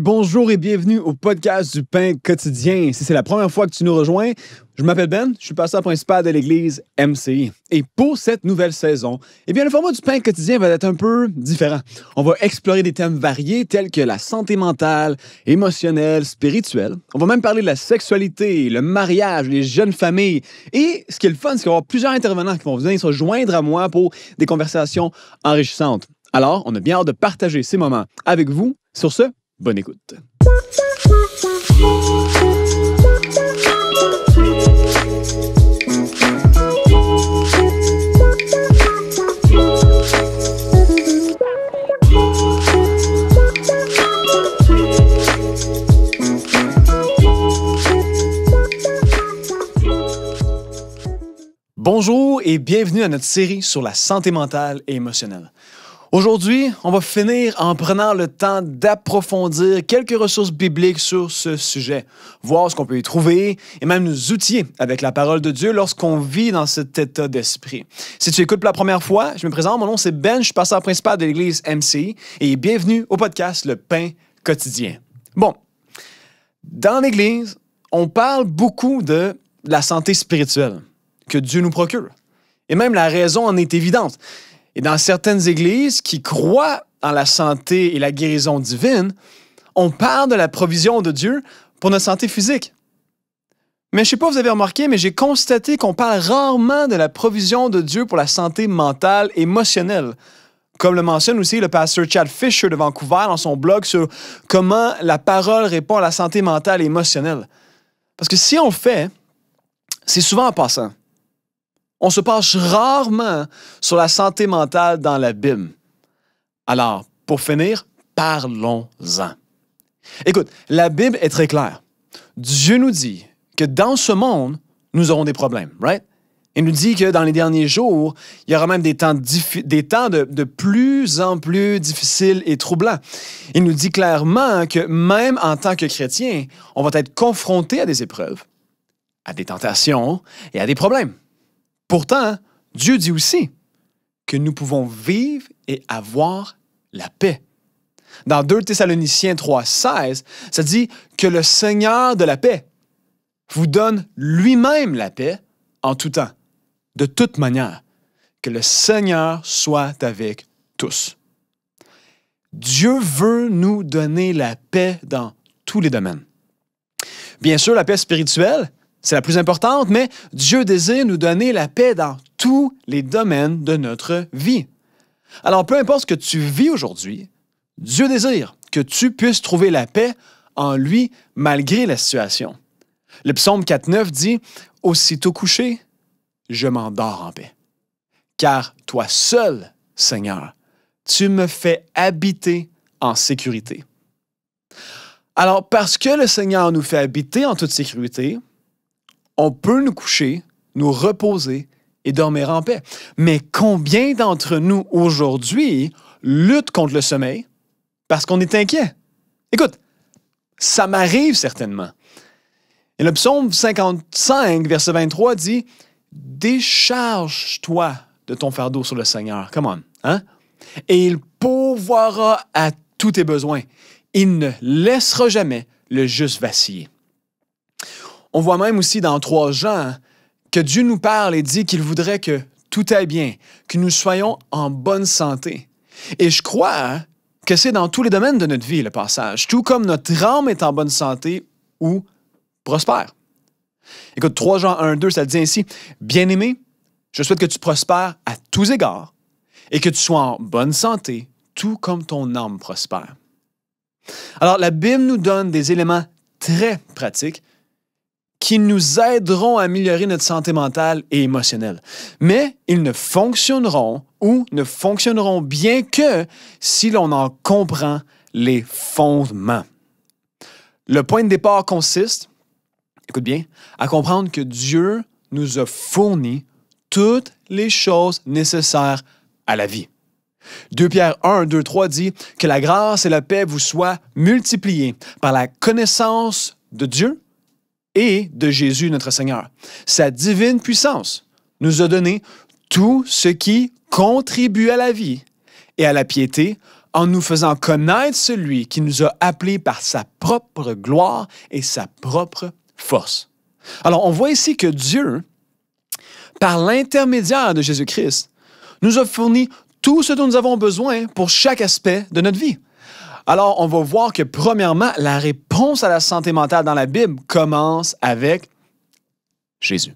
bonjour et bienvenue au podcast du pain quotidien. Si c'est la première fois que tu nous rejoins, je m'appelle Ben, je suis pasteur principal de l'église MCI. Et pour cette nouvelle saison, eh bien, le format du pain quotidien va être un peu différent. On va explorer des thèmes variés tels que la santé mentale, émotionnelle, spirituelle. On va même parler de la sexualité, le mariage, les jeunes familles. Et ce qui est le fun, c'est qu'il va y avoir plusieurs intervenants qui vont venir se joindre à moi pour des conversations enrichissantes. Alors, on a bien hâte de partager ces moments avec vous. Sur ce, Bonne écoute. Bonjour et bienvenue à notre série sur la santé mentale et émotionnelle. Aujourd'hui, on va finir en prenant le temps d'approfondir quelques ressources bibliques sur ce sujet, voir ce qu'on peut y trouver et même nous outiller avec la parole de Dieu lorsqu'on vit dans cet état d'esprit. Si tu écoutes pour la première fois, je me présente, mon nom c'est Ben, je suis pasteur principal de l'église MCI et bienvenue au podcast Le Pain quotidien. Bon, dans l'église, on parle beaucoup de la santé spirituelle que Dieu nous procure. Et même la raison en est évidente. Et dans certaines églises qui croient en la santé et la guérison divine, on parle de la provision de Dieu pour notre santé physique. Mais je sais pas, vous avez remarqué, mais j'ai constaté qu'on parle rarement de la provision de Dieu pour la santé mentale, émotionnelle. Comme le mentionne aussi le pasteur Chad Fisher de Vancouver dans son blog sur comment la parole répond à la santé mentale et émotionnelle. Parce que si on fait, c'est souvent en passant. On se penche rarement sur la santé mentale dans l'abîme. Alors, pour finir, parlons-en. Écoute, la Bible est très claire. Dieu nous dit que dans ce monde, nous aurons des problèmes, right? Il nous dit que dans les derniers jours, il y aura même des temps, des temps de, de, plus en plus difficiles et troublants. Il nous dit clairement que même en tant que chrétien, on va être confronté à des épreuves, à des tentations et à des problèmes. Pourtant, hein, Dieu dit aussi que nous pouvons vivre et avoir la paix. Dans 2 Thessaloniciens 3,16, ça dit que le Seigneur de la paix vous donne lui-même la paix en tout temps, de toute manière. Que le Seigneur soit avec tous. Dieu veut nous donner la paix dans tous les domaines. Bien sûr, la paix spirituelle, c'est la plus importante, mais Dieu désire nous donner la paix dans tous les domaines de notre vie. Alors, peu importe ce que tu vis aujourd'hui, Dieu désire que tu puisses trouver la paix en lui malgré la situation. Le psaume 4.9 dit Aussitôt couché, je m'endors en paix. Car toi seul, Seigneur, tu me fais habiter en sécurité. Alors, parce que le Seigneur nous fait habiter en toute sécurité, on peut nous coucher, nous reposer et dormir en paix. Mais combien d'entre nous aujourd'hui luttent contre le sommeil parce qu'on est inquiet? Écoute, ça m'arrive certainement. Et le psaume 55, verset 23 dit Décharge-toi de ton fardeau sur le Seigneur. Come on. Hein? Et il pourvoira à tous tes besoins. Il ne laissera jamais le juste vaciller. On voit même aussi dans 3 Jean que Dieu nous parle et dit qu'il voudrait que tout aille bien, que nous soyons en bonne santé. Et je crois que c'est dans tous les domaines de notre vie le passage, tout comme notre âme est en bonne santé ou prospère. Écoute, 3 Jean 1, 2, ça dit ainsi, Bien-aimé, je souhaite que tu prospères à tous égards et que tu sois en bonne santé, tout comme ton âme prospère. Alors, la Bible nous donne des éléments très pratiques qui nous aideront à améliorer notre santé mentale et émotionnelle. Mais ils ne fonctionneront ou ne fonctionneront bien que si l'on en comprend les fondements. Le point de départ consiste, écoute bien, à comprendre que Dieu nous a fourni toutes les choses nécessaires à la vie. 2 Pierre 1, 2, 3 dit que la grâce et la paix vous soient multipliées par la connaissance de Dieu et de Jésus notre Seigneur. Sa divine puissance nous a donné tout ce qui contribue à la vie et à la piété en nous faisant connaître celui qui nous a appelés par sa propre gloire et sa propre force. Alors on voit ici que Dieu, par l'intermédiaire de Jésus-Christ, nous a fourni tout ce dont nous avons besoin pour chaque aspect de notre vie. Alors, on va voir que premièrement, la réponse à la santé mentale dans la Bible commence avec Jésus.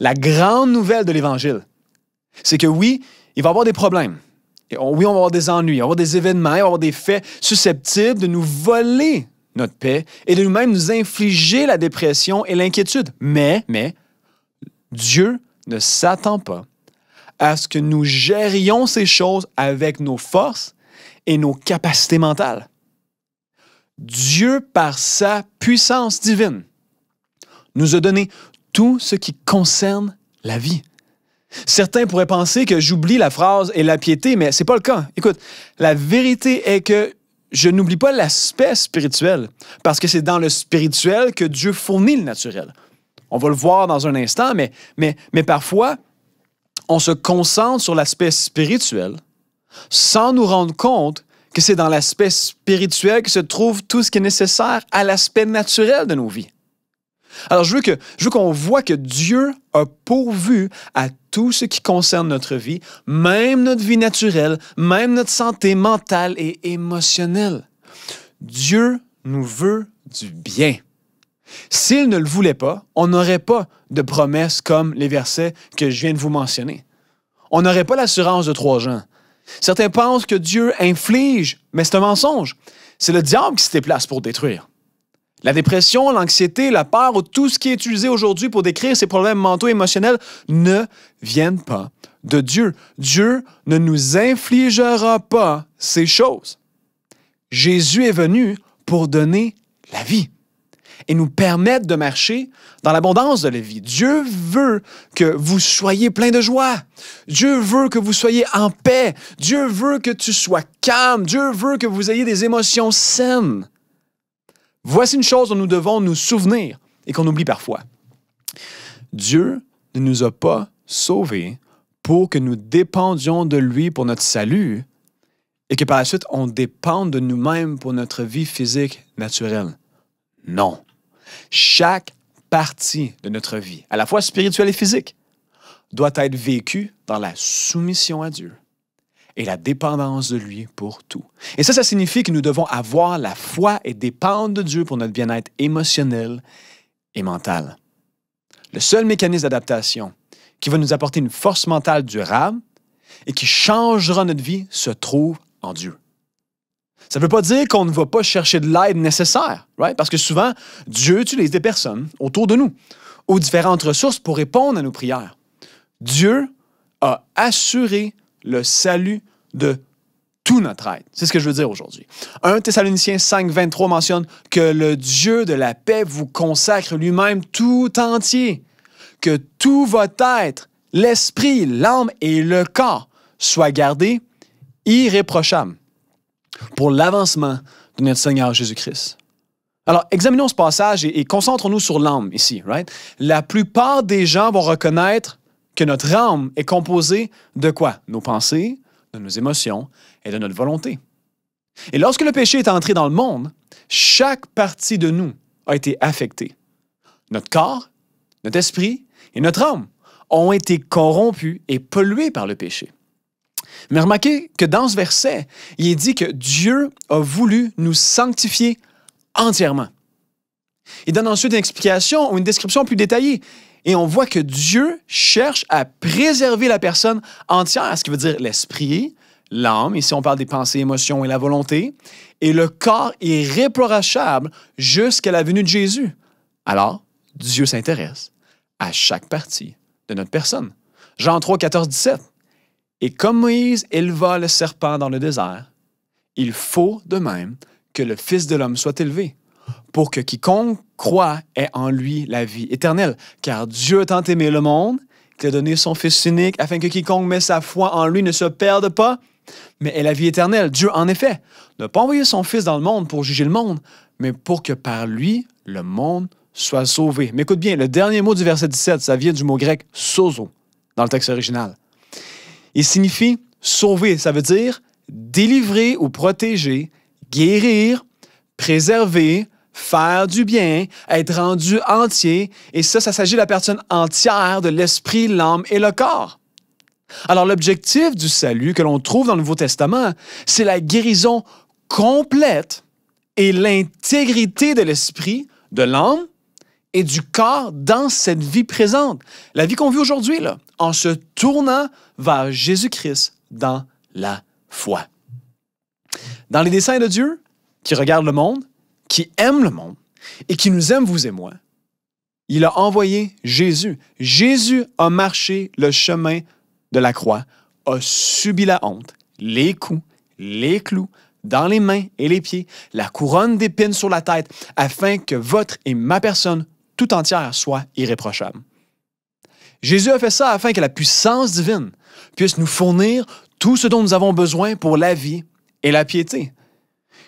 La grande nouvelle de l'Évangile, c'est que oui, il va y avoir des problèmes. oui, on va avoir des ennuis, on va avoir des événements, on va avoir des faits susceptibles de nous voler notre paix et de nous-mêmes nous infliger la dépression et l'inquiétude. Mais, mais, Dieu ne s'attend pas à ce que nous gérions ces choses avec nos forces et nos capacités mentales. Dieu, par sa puissance divine, nous a donné tout ce qui concerne la vie. Certains pourraient penser que j'oublie la phrase et la piété, mais c'est pas le cas. Écoute, la vérité est que je n'oublie pas l'aspect spirituel, parce que c'est dans le spirituel que Dieu fournit le naturel. On va le voir dans un instant, mais, mais, mais parfois, on se concentre sur l'aspect spirituel sans nous rendre compte que c'est dans l'aspect spirituel que se trouve tout ce qui est nécessaire à l'aspect naturel de nos vies. Alors, je veux, que, je qu'on voit que Dieu a pourvu à tout ce qui concerne notre vie, même notre vie naturelle, même notre santé mentale et émotionnelle. Dieu nous veut du bien. S'il ne le voulait pas, on n'aurait pas de promesses comme les versets que je viens de vous mentionner. On n'aurait pas l'assurance de trois gens. Certains pensent que Dieu inflige, mais c'est un mensonge. C'est le diable qui se déplace pour détruire. La dépression, l'anxiété, la peur ou tout ce qui est utilisé aujourd'hui pour décrire ces problèmes mentaux et émotionnels ne viennent pas de Dieu. Dieu ne nous infligera pas ces choses. Jésus est venu pour donner la vie et nous permettent de marcher dans l'abondance de la vie. Dieu veut que vous soyez plein de joie. Dieu veut que vous soyez en paix. Dieu veut que tu sois calme. Dieu veut que vous ayez des émotions saines. Voici une chose dont nous devons nous souvenir et qu'on oublie parfois. Dieu ne nous a pas sauvés pour que nous dépendions de lui pour notre salut et que par la suite on dépende de nous-mêmes pour notre vie physique naturelle. Non. Chaque partie de notre vie, à la fois spirituelle et physique, doit être vécue dans la soumission à Dieu et la dépendance de lui pour tout. Et ça, ça signifie que nous devons avoir la foi et dépendre de Dieu pour notre bien-être émotionnel et mental. Le seul mécanisme d'adaptation qui va nous apporter une force mentale durable et qui changera notre vie se trouve en Dieu. Ça ne veut pas dire qu'on ne va pas chercher de l'aide nécessaire, parce que souvent, Dieu utilise des personnes autour de nous ou différentes ressources pour répondre à nos prières. Dieu a assuré le salut de tout notre aide. C'est ce que je veux dire aujourd'hui. 1 Thessaloniciens 5, 23 mentionne que le Dieu de la paix vous consacre lui-même tout entier, que tout votre être, l'esprit, l'âme et le corps soient gardés irréprochables pour l'avancement de notre Seigneur Jésus-Christ. Alors, examinons ce passage et, concentrons-nous sur l'âme ici, right? La plupart des gens vont reconnaître que notre âme est composée de quoi? Nos pensées, de nos émotions et de notre volonté. Et lorsque le péché est entré dans le monde, chaque partie de nous a été affectée. Notre corps, notre esprit et notre âme ont été corrompus et pollués par le péché. Mais remarquez que dans ce verset, il est dit que Dieu a voulu nous sanctifier entièrement. Il donne ensuite une explication ou une description plus détaillée. Et on voit que Dieu cherche à préserver la personne entière, ce qui veut dire l'esprit, l'âme, ici on parle des pensées, émotions et la volonté, et le corps est jusqu'à la venue de Jésus. Alors, Dieu s'intéresse à chaque partie de notre personne. Jean 3, 14, 17. Et comme Moïse éleva le serpent dans le désert, il faut de même que le Fils de l'homme soit élevé, pour que quiconque croit ait en lui la vie éternelle. Car Dieu a tant aimé le monde qu'il a donné son Fils unique, afin que quiconque met sa foi en lui ne se perde pas, mais ait la vie éternelle. Dieu, en effet, n'a pas envoyé son Fils dans le monde pour juger le monde, mais pour que par lui, le monde soit sauvé. Mais écoute bien, le dernier mot du verset 17, ça vient du mot grec sozo dans le texte original. Il signifie sauver, ça veut dire délivrer ou protéger, guérir, préserver, faire du bien, être rendu entier, et ça, ça s'agit de la personne entière, de l'esprit, l'âme et le corps. Alors l'objectif du salut que l'on trouve dans le Nouveau Testament, c'est la guérison complète et l'intégrité de l'esprit, de l'âme et du corps dans cette vie présente. La vie qu'on vit aujourd'hui, en se tournant vers Jésus-Christ dans la foi. Dans les desseins de Dieu, qui regarde le monde, qui aime le monde et qui nous aime, vous et moi, il a envoyé Jésus. Jésus a marché le chemin de la croix, a subi la honte, les coups, les clous, dans les mains et les pieds, la couronne d'épines sur la tête, afin que votre et ma personne tout entière soit irréprochable. Jésus a fait ça afin que la puissance divine puisse nous fournir tout ce dont nous avons besoin pour la vie et la piété.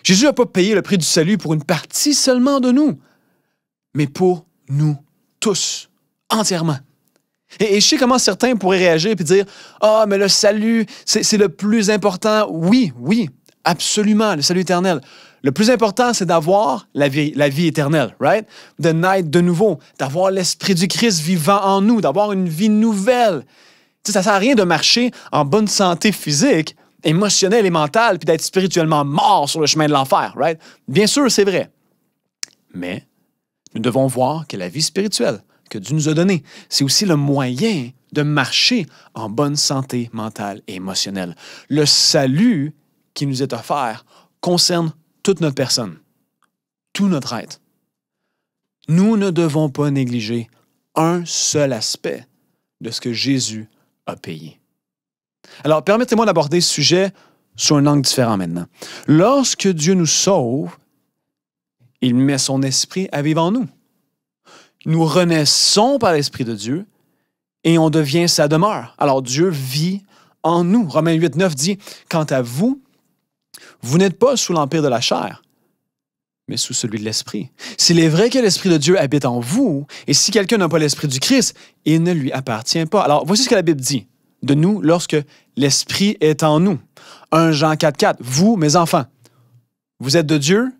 Jésus n'a pas payé le prix du salut pour une partie seulement de nous, mais pour nous tous, entièrement. Et, je sais comment certains pourraient réagir et dire Ah, mais le salut, c'est le plus important. Oui, oui, absolument, le salut éternel. Le plus important, c'est d'avoir la vie, la vie éternelle, right? De naître de nouveau, d'avoir l'Esprit du Christ vivant en nous, d'avoir une vie nouvelle. sais, ça sert à rien de marcher en bonne santé physique, émotionnelle et mentale, puis d'être spirituellement mort sur le chemin de l'enfer, right? Bien sûr, c'est vrai. Mais nous devons voir que la vie spirituelle que Dieu nous a donnée, c'est aussi le moyen de marcher en bonne santé mentale et émotionnelle. Le salut qui nous est offert concerne toute notre personne, tout notre être. Nous ne devons pas négliger un seul aspect de ce que Jésus a payé. Alors, permettez-moi d'aborder ce sujet sous un angle différent maintenant. Lorsque Dieu nous sauve, il met son esprit à vivre en nous. Nous renaissons par l'Esprit de Dieu et on devient sa demeure. Alors Dieu vit en nous. Romains 8, 9 dit, Quant à vous, vous n'êtes pas sous l'empire de la chair, mais sous celui de l'Esprit. S'il est vrai que l'Esprit de Dieu habite en vous, et si quelqu'un n'a pas l'Esprit du Christ, il ne lui appartient pas. Alors, voici ce que la Bible dit de nous lorsque l'Esprit est en nous. 1 Jean 4, 4, vous, mes enfants, vous êtes de Dieu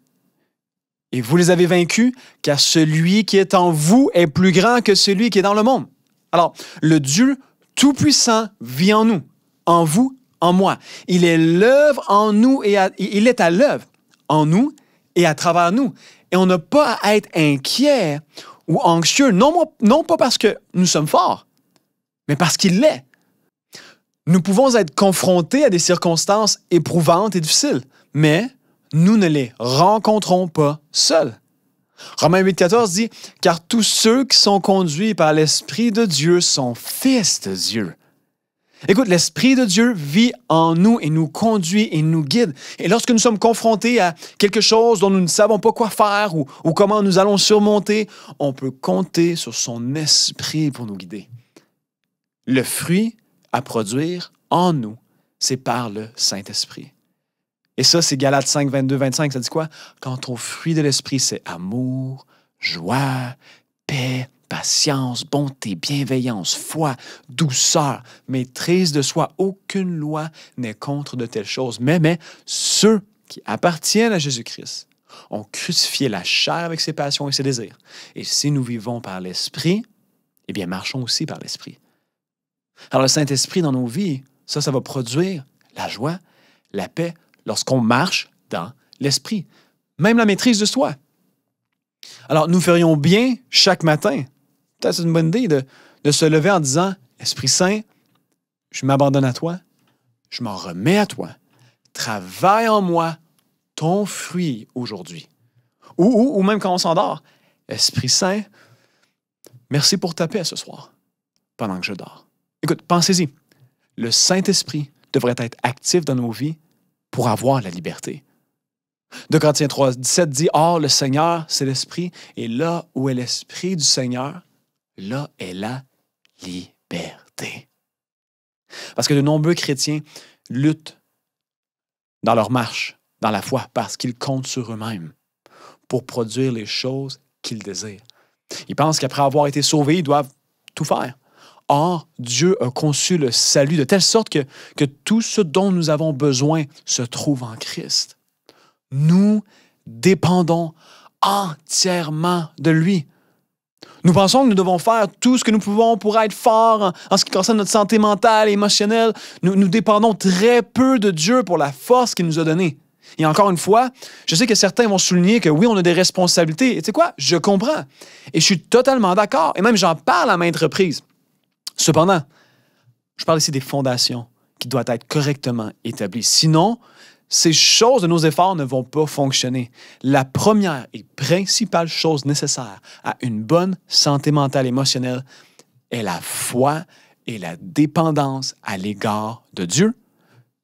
et vous les avez vaincus, car celui qui est en vous est plus grand que celui qui est dans le monde. Alors, le Dieu Tout-Puissant vit en nous. En vous, en moi. Il est l'œuvre en nous et à, il est à l'œuvre en nous et à travers nous. Et on n'a pas à être inquiet ou anxieux, non, non pas parce que nous sommes forts, mais parce qu'il l'est. Nous pouvons être confrontés à des circonstances éprouvantes et difficiles, mais nous ne les rencontrons pas seuls. Romains 8,14 dit Car tous ceux qui sont conduits par l'Esprit de Dieu sont fils de Dieu. Écoute, l'Esprit de Dieu vit en nous et nous conduit et nous guide. Et lorsque nous sommes confrontés à quelque chose dont nous ne savons pas quoi faire ou, comment nous allons surmonter, on peut compter sur son Esprit pour nous guider. Le fruit à produire en nous, c'est par le Saint-Esprit. Et ça, c'est Galates 5, 22, 25, ça dit quoi? Quand au fruit de l'Esprit, c'est amour, joie, paix, patience, bonté, bienveillance, foi, douceur, maîtrise de soi. Aucune loi n'est contre de telles choses. Mais, mais ceux qui appartiennent à Jésus-Christ ont crucifié la chair avec ses passions et ses désirs. Et si nous vivons par l'Esprit, eh bien, marchons aussi par l'Esprit. Alors le Saint-Esprit dans nos vies, ça, ça va produire la joie, la paix, lorsqu'on marche dans l'Esprit, même la maîtrise de soi. Alors nous ferions bien chaque matin peut-être une bonne idée de, se lever en disant Esprit Saint, je m'abandonne à toi, je m'en remets à toi, travaille en moi ton fruit aujourd'hui. Ou, ou, ou, même quand on s'endort, Esprit Saint, merci pour ta paix ce soir, pendant que je dors. Écoute, pensez-y. Le Saint-Esprit devrait être actif dans nos vies pour avoir la liberté. 2 Corinthiens 3, 17 dit Or, le Seigneur, c'est l'Esprit, et là où est l'Esprit du Seigneur, Là est la liberté. Parce que de nombreux chrétiens luttent dans leur marche, dans la foi, parce qu'ils comptent sur eux-mêmes pour produire les choses qu'ils désirent. Ils pensent qu'après avoir été sauvés, ils doivent tout faire. Or, Dieu a conçu le salut de telle sorte que, que tout ce dont nous avons besoin se trouve en Christ. Nous dépendons entièrement de lui. Nous pensons que nous devons faire tout ce que nous pouvons pour être forts en, ce qui concerne notre santé mentale et émotionnelle. Nous, nous dépendons très peu de Dieu pour la force qu'il nous a donnée. Et encore une fois, je sais que certains vont souligner que oui, on a des responsabilités. Et tu sais quoi? Je comprends. Et je suis totalement d'accord. Et même j'en parle à maintes reprises. Cependant, je parle ici des fondations qui doivent être correctement établies. Sinon, ces choses de nos efforts ne vont pas fonctionner. La première et principale chose nécessaire à une bonne santé mentale et émotionnelle est la foi et la dépendance à l'égard de Dieu,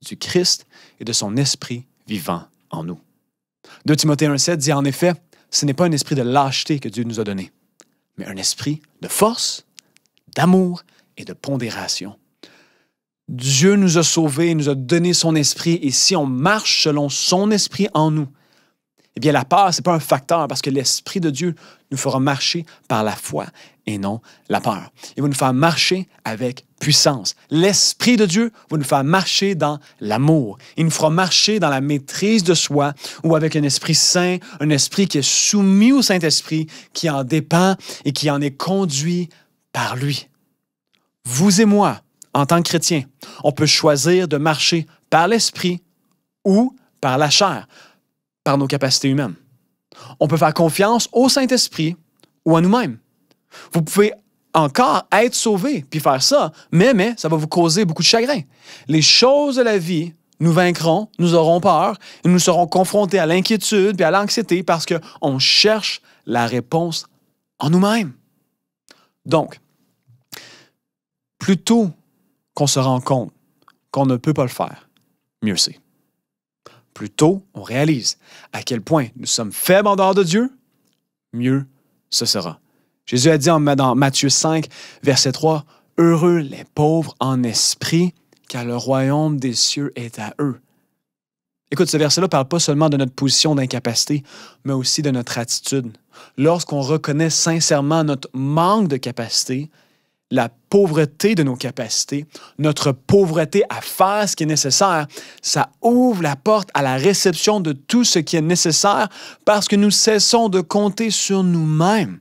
du Christ et de son Esprit vivant en nous. 2 Timothée 1,7 dit en effet, ce n'est pas un esprit de lâcheté que Dieu nous a donné, mais un esprit de force, d'amour et de pondération. Dieu nous a sauvés, nous a donné son esprit, et si on marche selon son esprit en nous, eh bien la peur, ce n'est pas un facteur, parce que l'esprit de Dieu nous fera marcher par la foi et non la peur. Il va nous faire marcher avec puissance. L'esprit de Dieu va nous faire marcher dans l'amour. Il nous fera marcher dans la maîtrise de soi ou avec un esprit saint, un esprit qui est soumis au Saint-Esprit, qui en dépend et qui en est conduit par lui. Vous et moi, en tant que chrétien, on peut choisir de marcher par l'esprit ou par la chair, par nos capacités humaines. On peut faire confiance au Saint-Esprit ou à nous-mêmes. Vous pouvez encore être sauvé puis faire ça, mais, ça va vous causer beaucoup de chagrin. Les choses de la vie nous vaincrons, nous aurons peur, et nous serons confrontés à l'inquiétude et à l'anxiété parce qu'on cherche la réponse en nous-mêmes. Donc, plutôt qu'on se rend compte qu'on ne peut pas le faire, mieux c'est. Plus tôt on réalise à quel point nous sommes faibles en dehors de Dieu, mieux ce sera. Jésus a dit en, dans Matthieu 5, verset 3, Heureux les pauvres en esprit, car le royaume des cieux est à eux. Écoute, ce verset-là parle pas seulement de notre position d'incapacité, mais aussi de notre attitude. Lorsqu'on reconnaît sincèrement notre manque de capacité, la pauvreté de nos capacités, notre pauvreté à faire ce qui est nécessaire, ça ouvre la porte à la réception de tout ce qui est nécessaire parce que nous cessons de compter sur nous-mêmes.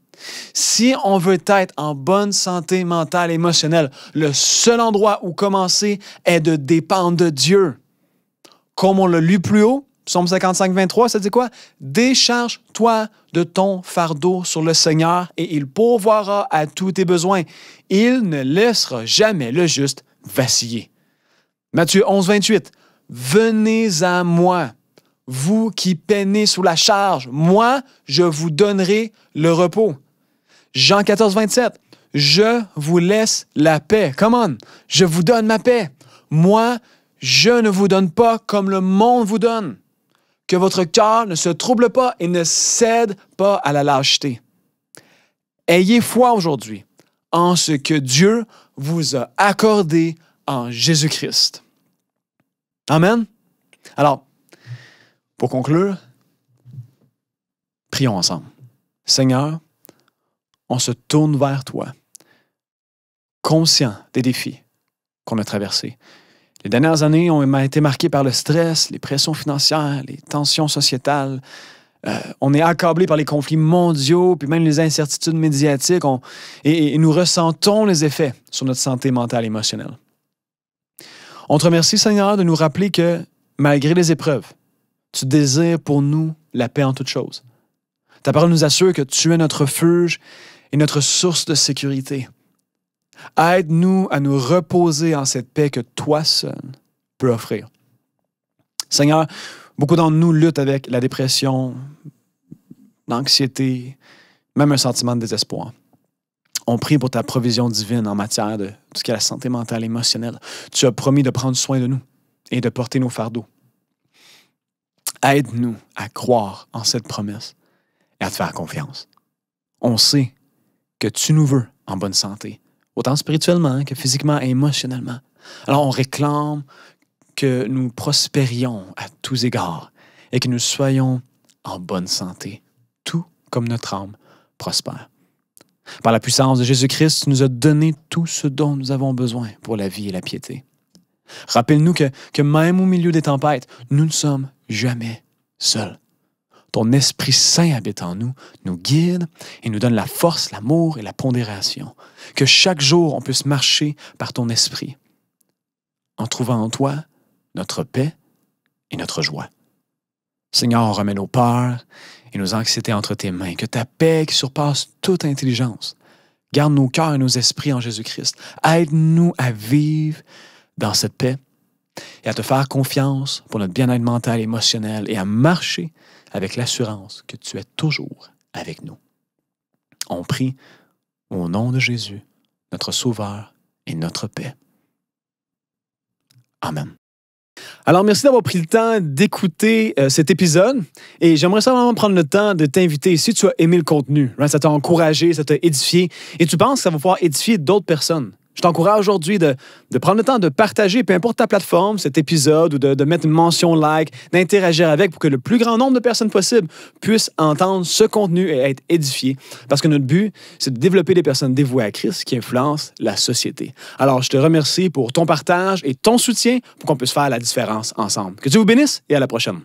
Si on veut être en bonne santé mentale et émotionnelle, le seul endroit où commencer est de dépendre de Dieu. Comme on l'a lu plus haut, Psaume 55, 23, ça dit quoi? Décharge-toi de ton fardeau sur le Seigneur et il pourvoira à tous tes besoins il ne laissera jamais le juste vaciller. Matthieu 11, 28. Venez à moi, vous qui peinez sous la charge, moi, je vous donnerai le repos. Jean 14, 27. Je vous laisse la paix. Come on, je vous donne ma paix. Moi, je ne vous donne pas comme le monde vous donne. Que votre cœur ne se trouble pas et ne cède pas à la lâcheté. Ayez foi aujourd'hui en ce que Dieu vous a accordé en Jésus-Christ. Amen. Alors, pour conclure, prions ensemble. Seigneur, on se tourne vers toi, conscient des défis qu'on a traversés. Les dernières années ont été marquées par le stress, les pressions financières, les tensions sociétales, euh, on est accablé par les conflits mondiaux, puis même les incertitudes médiatiques, et, nous ressentons les effets sur notre santé mentale et émotionnelle. On te remercie, Seigneur, de nous rappeler que, malgré les épreuves, tu désires pour nous la paix en toutes choses. Ta parole nous assure que tu es notre refuge et notre source de sécurité. Aide-nous à nous reposer en cette paix que toi seul peux offrir. Seigneur, Beaucoup d'entre nous luttent avec la dépression, l'anxiété, même un sentiment de désespoir. On prie pour ta provision divine en matière de ce qui est la santé mentale, émotionnelle. Tu as promis de prendre soin de nous et de porter nos fardeaux. Aide-nous à croire en cette promesse et à te faire confiance. On sait que tu nous veux en bonne santé, autant spirituellement que physiquement et émotionnellement. Alors on réclame que nous prospérions à tous égards et que nous soyons en bonne santé, tout comme notre âme prospère. Par la puissance de Jésus-Christ, tu nous as donné tout ce dont nous avons besoin pour la vie et la piété. Rappelle-nous que, que même au milieu des tempêtes, nous ne sommes jamais seuls. Ton Esprit Saint habite en nous, nous guide et nous donne la force, l'amour et la pondération. Que chaque jour, on puisse marcher par ton Esprit. En trouvant en toi notre paix et notre joie. Seigneur, remets nos peurs et nos anxiétés entre tes mains. Que ta paix qui surpasse toute intelligence garde nos cœurs et nos esprits en Jésus-Christ. Aide-nous à vivre dans cette paix et à te faire confiance pour notre bien-être mental et émotionnel et à marcher avec l'assurance que tu es toujours avec nous. On prie au nom de Jésus, notre Sauveur et notre paix. Amen. Alors, merci d'avoir pris le temps d'écouter euh, cet épisode et j'aimerais simplement prendre le temps de t'inviter si tu as aimé le contenu. Hein, ça t'a encouragé, ça t'a édifié et tu penses que ça va pouvoir édifier d'autres personnes. Je t'encourage aujourd'hui de, prendre le temps de partager, peu importe ta plateforme, cet épisode, ou de, mettre une mention like, d'interagir avec pour que le plus grand nombre de personnes possible puissent entendre ce contenu et être édifiés. Parce que notre but, c'est de développer des personnes dévouées à Christ qui influencent la société. Alors, je te remercie pour ton partage et ton soutien pour qu'on puisse faire la différence ensemble. Que Dieu vous bénisse et à la prochaine.